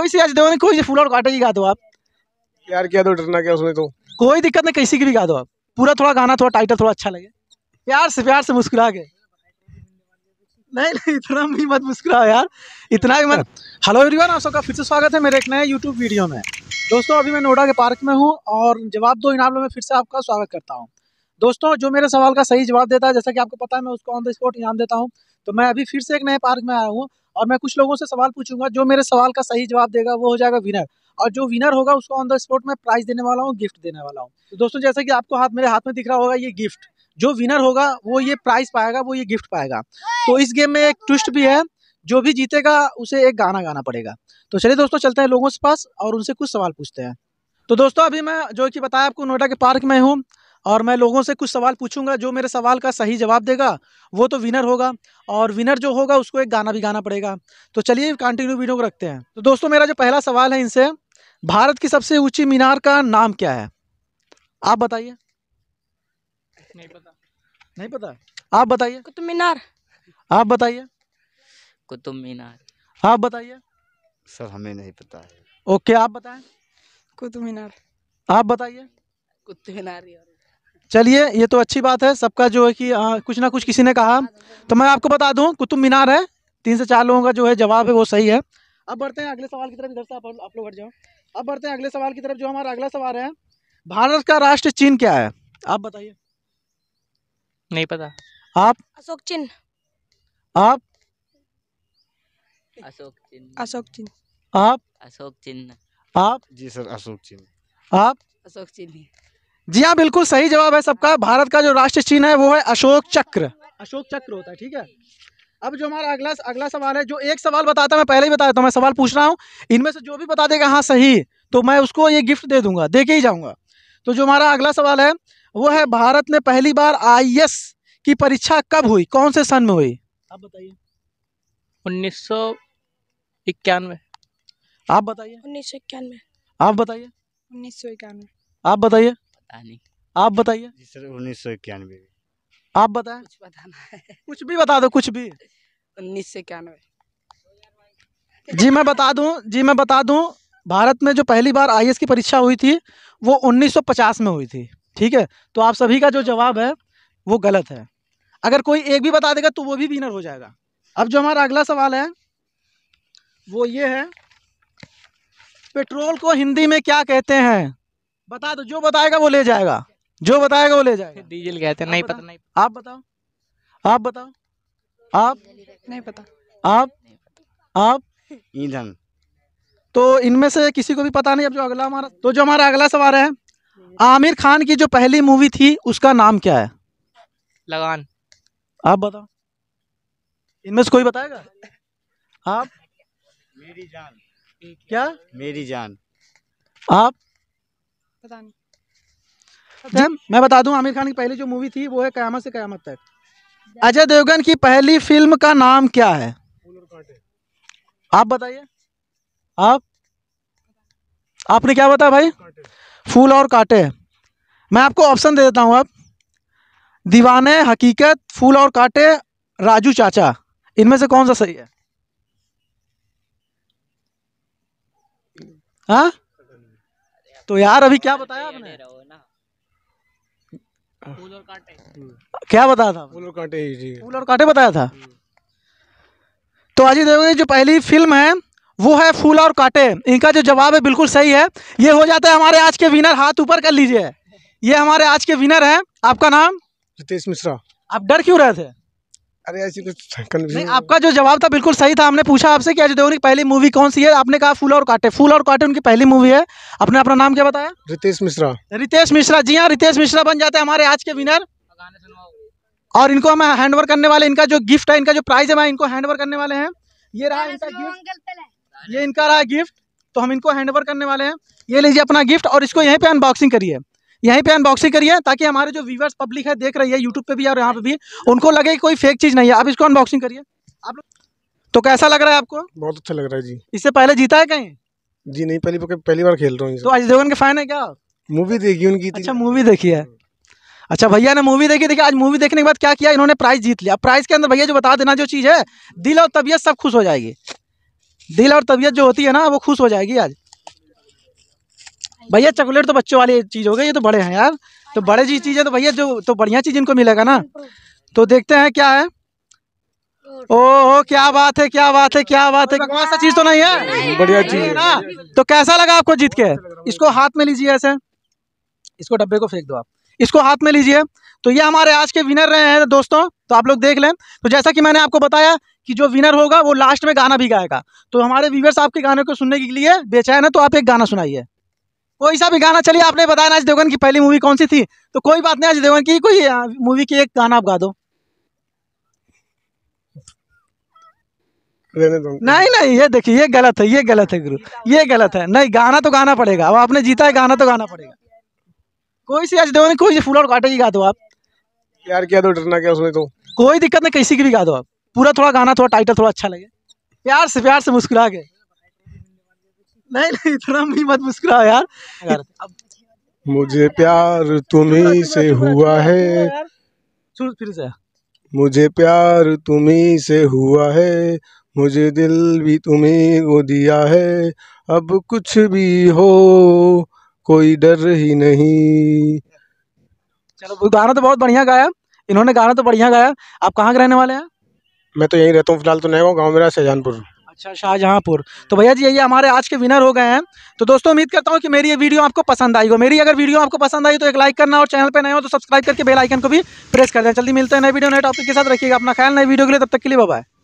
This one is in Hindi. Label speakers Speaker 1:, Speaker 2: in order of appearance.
Speaker 1: कोई सी आज दो कोई सी फूल और काटे की गा दो आप यार क्या दो तो डरना क्या उसमें तो कोई दिक्कत नहीं कैसी की भी गा दो आप पूरा थोड़ा गाना थोड़ा टाइटल थोड़ा अच्छा लगे प्यार से प्यार से मुस्कुरा के नहीं नहीं इतना भी मत मुस्कुराओ यार इतना भी मत हेलो एवरीवन आप सबका फिर से स्वागत है मेरे एक नए यूट्यूब वीडियो में दोस्तों अभी मैं नोएडा के पार्क में हूँ और जवाब दो इनाम में फिर से आपका स्वागत करता हूँ दोस्तों जो मेरे सवाल का सही जवाब देता है जैसा कि आपको पता है मैं उसको ऑन द स्पॉट इनाम देता हूँ तो मैं अभी फिर से एक नए पार्क में आया हूँ और मैं कुछ लोगों से सवाल पूछूंगा जो मेरे सवाल का सही जवाब देगा वो हो जाएगा विनर और जो विनर होगा उसको ऑन द स्पॉट मैं प्राइज देने वाला हूँ गिफ्ट देने वाला हूँ तो दोस्तों जैसे कि आपको हाथ मेरे हाथ में दिख रहा होगा ये गिफ्ट जो विनर होगा वो ये प्राइज पाएगा वो ये गिफ्ट पाएगा तो इस गेम में एक ट्विस्ट भी है जो भी जीतेगा उसे एक गाना गाना पड़ेगा तो चलिए दोस्तों चलते हैं लोगों के पास और उनसे कुछ सवाल पूछते हैं तो दोस्तों अभी मैं जो कि बताया आपको नोएडा के पार्क में हूँ और मैं लोगों से कुछ सवाल पूछूंगा जो मेरे सवाल का सही जवाब देगा वो तो विनर होगा और विनर जो होगा उसको एक गाना भी गाना पड़ेगा तो चलिए कंटिन्यू वीडियो को रखते हैं तो दोस्तों मेरा जो पहला सवाल है इनसे भारत की सबसे ऊंची मीनार का नाम क्या है आप बताइए नहीं पता नहीं पता आप बताइए कुतुब मीनार आप बताइए कुतुब मीनार आप बताइए सर हमें नहीं पता ओके आप बताए कुतुब मीनार आप बताइए कुतुब मीनार चलिए ये तो अच्छी बात है सबका जो है कि आ, कुछ ना कुछ किसी ने कहा तो मैं आपको बता दूं कुतुब मीनार है तीन से चार लोगों का जो है जवाब है वो सही है अब बढ़ते हैं अगले सवाल की तरफ इधर से आप आप लोग हट जाओ अब बढ़ते हैं अगले सवाल की तरफ जो हमारा अगला सवाल है भारत का राष्ट्र चीन क्या है आप बताइए नहीं पता आप अशोक चिन्ह आप अशोक चिन्ह अशोक चिन्ह आप अशोक चिन्ह आप जी सर अशोक चिन्ह आप अशोक चिन्ह जी हाँ बिल्कुल सही जवाब है सबका भारत का जो राष्ट्रीय चिन्ह है वो है अशोक चक्र अशोक चक्र होता है ठीक है अब जो हमारा अगला अगला सवाल है जो एक सवाल बताता मैं पहले ही बता देता हूँ मैं सवाल पूछ रहा हूँ इनमें से जो भी बता देगा हाँ सही तो मैं उसको ये गिफ्ट दे दूंगा दे के ही जाऊँगा तो जो हमारा अगला सवाल है वो है भारत ने पहली बार आई की परीक्षा कब हुई कौन से सन में हुई आप बताइए उन्नीस सौ इक्यानवे आप बताइए उन्नीस सौ इक्यानवे आप बताइए उन्नीस सौ इक्यानवे आप बताइए पता नहीं आप बताइए उन्नीस सौ इक्यानवे आप बताए कुछ बताना है कुछ भी बता दो कुछ भी उन्नीस सौ इक्यानवे जी मैं बता दूं जी मैं बता दूं भारत में जो पहली बार आई की परीक्षा हुई थी वो 1950 में हुई थी ठीक है तो आप सभी का जो जवाब है वो गलत है अगर कोई एक भी बता देगा तो वो भी विनर हो जाएगा अब जो हमारा अगला सवाल है वो ये है पेट्रोल को हिंदी में क्या कहते हैं बता दो जो बताएगा वो ले जाएगा जो बताएगा वो ले जाएगा डीजल कहते हैं नहीं पता नहीं आप बताओ आप बताओ आप नहीं पता आप आप ईंधन तो इनमें से किसी को भी पता नहीं अब जो अगला हमारा तो जो हमारा अगला सवाल है आमिर खान की जो पहली मूवी थी उसका नाम क्या है लगान आप बताओ इनमें से कोई बताएगा आप मेरी जान क्या मेरी जान आप पता नहीं मैम मैं बता दूं आमिर खान की पहली जो मूवी थी वो है कयामत से कयामत तक अजय देवगन की पहली फिल्म का नाम क्या है आप बताइए आप आपने क्या बताया भाई फूल और कांटे मैं आपको ऑप्शन दे देता हूँ आप दीवाने हकीकत फूल और कांटे राजू चाचा इनमें से कौन सा सही है हाँ तो यार अभी क्या बताया तो आपने हाँ। हम्म। क्या बताया था फूल और कांटे फूल और कांटे बताया था हम्म। तो आज देखोगे जो पहली फिल्म है वो है फूल और कांटे इनका जो जवाब है बिल्कुल सही है ये हो जाता है हमारे आज के विनर हाथ ऊपर कर लीजिए ये हमारे आज के विनर हैं आपका नाम रितेश मिश्रा आप डर क्यों रहे थे अरे ऐसी कुछ नहीं आपका जो जवाब था बिल्कुल सही था हमने पूछा आपसे कि अजय देवगन की पहली मूवी कौन सी है आपने कहा फूल और काटे फूल और काटे उनकी पहली मूवी है आपने अपना नाम क्या बताया रितेश मिश्रा रितेश मिश्रा जी हाँ रितेश मिश्रा बन जाते हैं हमारे आज के विनर और इनको हम हैंडओवर करने वाले इनका जो गिफ्ट है इनका जो प्राइज है इनको हैंडओवर करने वाले हैं ये रहा इनका गिफ्ट ये इनका रहा गिफ्ट तो हम इनको हैंडओवर करने वाले हैं ये लीजिए अपना गिफ्ट और इसको यहीं पे अनबॉक्सिंग करिए यहीं पे अनबॉक्सिंग करिए ताकि हमारे जो व्यूवर्स पब्लिक है देख रही है यूट्यूब पे भी और यहाँ पे भी उनको लगे कोई फेक चीज़ नहीं है आप इसको अनबॉक्सिंग करिए आप तो कैसा लग रहा है आपको बहुत अच्छा लग रहा है जी इससे पहले जीता है कहीं जी नहीं पहली पहली बार खेल रहा हूँ तो अजय देवगन के फैन है क्या मूवी देखी उनकी अच्छा मूवी देखी है अच्छा भैया ने मूवी देखी देखिए आज मूवी देखने के बाद क्या किया इन्होंने प्राइज जीत लिया प्राइज के अंदर भैया जो बता देना जो चीज़ है दिल और तबीयत सब खुश हो जाएगी दिल और तबीयत जो होती है ना वो खुश हो जाएगी आज भैया चॉकलेट तो बच्चों वाली चीज़ हो गई ये तो बड़े हैं यार तो बड़े जी है तो भैया जो तो बढ़िया चीज़ इनको मिलेगा ना तो देखते हैं क्या है ओह क्या बात है क्या बात है क्या बात है सा चीज तो नहीं है बढ़िया चीज है ना तो कैसा लगा आपको जीत के इसको हाथ में लीजिए ऐसे इसको डब्बे को फेंक दो आप इसको हाथ में लीजिए तो ये हमारे आज के विनर रहे हैं दोस्तों तो आप लोग देख लें तो जैसा कि मैंने आपको बताया कि जो विनर होगा वो लास्ट में गाना भी गाएगा तो हमारे व्यूवर्स आपके गाने को सुनने के लिए बेचैन है तो आप एक गाना सुनाइए कोई सा भी गाना चलिए आपने बताया ना अजय देवगन की पहली मूवी कौन सी थी तो कोई बात नहीं अजय देवगन की कोई मूवी की एक गाना आप गा दो नहीं नहीं ये देखिए ये गलत है ये गलत है गुरु ये गलत है नहीं गाना तो गाना पड़ेगा अब आपने जीता है गाना तो गाना पड़ेगा कोई सी अजय देवगन कोई सी फूल और काटे की गा दो आप प्यार किया दो तो डरना क्या उसने तो कोई दिक्कत नहीं किसी की भी गा दो आप पूरा थोड़ा गाना थोड़ा टाइटल थोड़ा अच्छा लगे प्यार से प्यार से मुस्कुरा के नहीं नहीं इतना भी मत मुस्कुराओ यार मुझे प्यार तुम्हें से हुआ है फिर से मुझे प्यार तुम्हें से हुआ है मुझे दिल भी तुम्हें वो दिया है अब कुछ भी हो कोई डर ही नहीं चलो गाना तो बहुत बढ़िया गाया इन्होंने गाना तो बढ़िया गाया आप कहाँ के रहने वाले हैं मैं तो यहीं रहता हूँ फिलहाल तो नहीं गाँव मेरा शहजानपुर अच्छा शाहजहाँपुर तो भैया जी यही हमारे आज के विनर हो गए हैं तो दोस्तों उम्मीद करता हूँ कि मेरी ये वीडियो आपको पसंद आई हो मेरी अगर वीडियो आपको पसंद आई तो एक लाइक करना और चैनल पर नए हो तो सब्सक्राइब करके बेल आइकन को भी प्रेस कर देना जल्दी मिलते हैं नए वीडियो नए टॉपिक के साथ रखिएगा अपना ख्याल नए वीडियो के लिए तब तक के लिए बाय